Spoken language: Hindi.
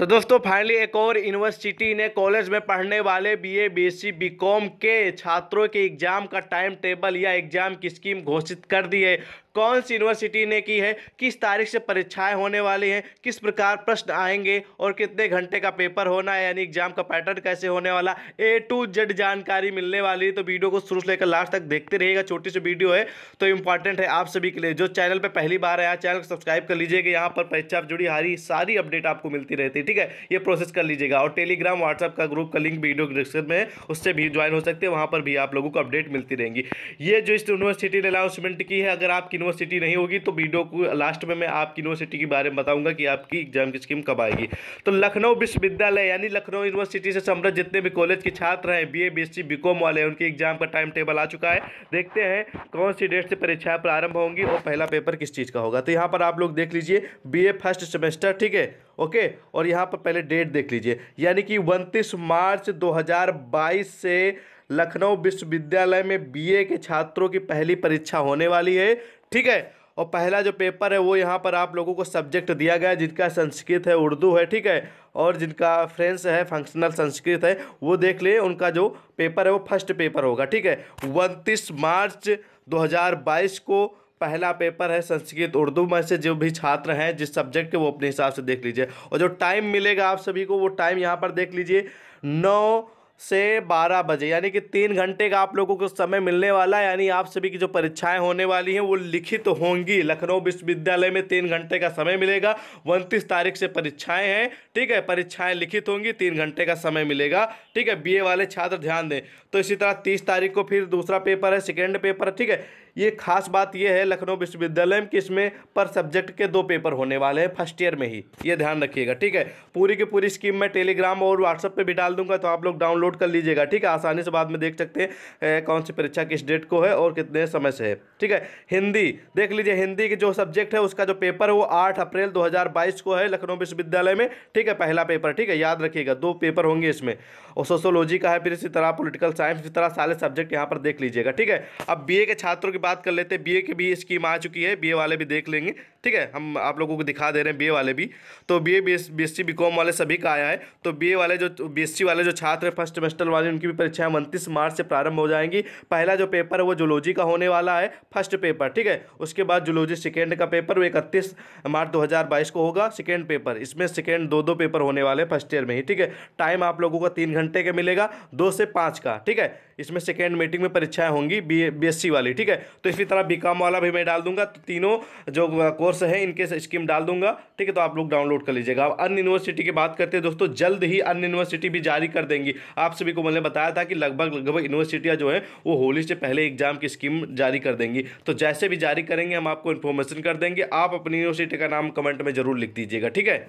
तो दोस्तों फाइनली एक और यूनिवर्सिटी ने कॉलेज में पढ़ने वाले बीए, बीएससी, बीकॉम के छात्रों के एग्ज़ाम का टाइम टेबल या एग्ज़ाम की स्कीम घोषित कर दी है कौन सी यूनिवर्सिटी ने की है किस तारीख से परीक्षाएं होने वाली हैं किस प्रकार प्रश्न आएंगे और कितने घंटे का पेपर होना है यानी एग्जाम का पैटर्न कैसे होने वाला ए टू जेड जानकारी मिलने वाली है तो वीडियो को शुरू से लेकर लास्ट तक देखते रहिएगा छोटी सी वीडियो है तो इंपॉर्टेंट है आप सभी के लिए जो चैनल पर पहली बार आया चैनल को सब्सक्राइब कर लीजिएगा यहाँ पर परीक्षा जुड़ी हारी सारी अपडेट आपको मिलती रहती है ठीक है ये प्रोसेस कर लीजिएगा और टेलीग्राम व्हाट्सअप का ग्रुप का लिंक वीडियो डिस्क्रिप्शन में है उससे भी ज्वाइन हो सकते हैं वहाँ पर भी आप लोगों को अपडेट मिलती रहेंगी ये जो इस यूनिवर्सिटी ने अनाउंसमेंट की है अगर आपकी यूनिवर्सिटी नहीं होगी तो वीडियो को लास्ट में मैं आपकी यूनिवर्सिटी के बारे में बताऊँगा कि आपकी एग्जाम की स्कीम कब आएगी तो लखनऊ विश्वविद्यालय यानी लखनऊ यूनिवर्सिटी से समृद्ध जितने भी कॉलेज के छात्र हैं B A B S C B com वाले उनके एग्जाम का टाइम टेबल आ चुका है देखते हैं कौन सी डेट से परीक्षाएं प्रारंभ होंगी और पहला पेपर किस चीज़ का होगा तो यहाँ पर आप लोग देख लीजिए बी ए फर्स्ट सेमेस्टर ठीक है ओके और यहाँ पर पहले डेट देख लीजिए यानी कि उनतीस मार्च 2022 से लखनऊ विश्वविद्यालय में बीए के छात्रों की पहली परीक्षा होने वाली है ठीक है और पहला जो पेपर है वो यहाँ पर आप लोगों को सब्जेक्ट दिया गया है जिनका संस्कृत है उर्दू है ठीक है और जिनका फ्रेंस है फंक्शनल संस्कृत है वो देख लें उनका जो पेपर है वो फर्स्ट पेपर होगा ठीक है उनतीस मार्च 2022 को पहला पेपर है संस्कृत उर्दू में से जो भी छात्र हैं जिस सब्जेक्ट के वो अपने हिसाब से देख लीजिए और जो टाइम मिलेगा आप सभी को वो टाइम यहाँ पर देख लीजिए नौ से बारह बजे यानी कि तीन घंटे का आप लोगों को समय मिलने वाला है यानी आप सभी की जो परीक्षाएं होने वाली हैं वो लिखित तो होंगी लखनऊ विश्वविद्यालय में तीन घंटे का समय मिलेगा उनतीस तारीख से परीक्षाएं हैं ठीक है परीक्षाएं लिखित होंगी तीन घंटे का समय मिलेगा ठीक है बीए वाले छात्र ध्यान दें तो इसी तरह तीस तारीख को फिर दूसरा पेपर है सेकेंड पेपर है ठीक है ये खास बात ये है लखनऊ विश्वविद्यालय कि इसमें पर सब्जेक्ट के दो पेपर होने वाले हैं फर्स्ट ईयर में ही ये ध्यान रखिएगा ठीक है पूरी की पूरी स्कीम मैं टेलीग्राम और व्हाट्सएप पर भी डाल दूंगा तो आप लोग डाउनलोड कर लीजिएगा ठीक है आसानी से बाद में देख सकते हैं कौन सी परीक्षा किस डेट को है और कितने समय से है ठीक है हिंदी देख लीजिए हिंदी के जो सब्जेक्ट है उसका जो पेपर है वो आठ अप्रैल दो को है लखनऊ विश्वविद्यालय में ठीक है पहला पेपर ठीक है याद रखिएगा दो पेपर होंगे इसमें और सोशोलॉजी का है फिर इसी तरह पोलिटिकल साइंस इस तरह सारे सब्जेक्ट यहाँ पर देख लीजिएगा ठीक है अब बी के छात्रों की बात बात कर लेते हैं बीए की भी स्कीम आ चुकी है बीए वाले भी देख लेंगे ठीक है हम आप लोगों को दिखा दे रहे हैं बीए वाले भी तो बीए बीएससी बीकॉम वाले सभी का आया है तो बीए वाले जो बीएससी वाले जो छात्र हैं फर्स्ट सेमेस्टर वाले उनकी भी परीक्षाएं उनतीस मार्च से प्रारंभ हो जाएंगी पहला जो पेपर है वो जुलॉजी का होने वाला है फर्स्ट पेपर ठीक है उसके बाद जुलॉजी सेकेंड का पेपर वो इकतीस मार्च दो को होगा सेकेंड पेपर इसमें सेकेंड दो दो पेपर होने वाले हैं फर्स्ट ईयर में ही ठीक है टाइम आप लोगों का तीन घंटे का मिलेगा दो से पाँच का ठीक है इसमें सेकेंड मीटिंग में परीक्षाएं होंगी बी बीएससी वाली ठीक है तो इसी तरह बी वाला भी मैं डाल दूंगा तो तीनों जो कोर्स है इनके स्कीम डाल दूंगा ठीक है तो आप लोग डाउनलोड कर लीजिएगा अब अन्य यूनिवर्सिटी की बात करते हैं दोस्तों जल्द ही अन्य यूनिवर्सिटी भी जारी कर देंगी आप सभी को मैंने बताया था कि लगभग लगभग यूनिवर्सिटियाँ जो हैं वो होली से पहले एग्जाम की स्कीम जारी कर देंगी तो जैसे भी जारी करेंगे हम आपको इन्फॉर्मेशन कर देंगे आप अपनी यूनिवर्सिटी का नाम कमेंट में जरूर लिख दीजिएगा ठीक है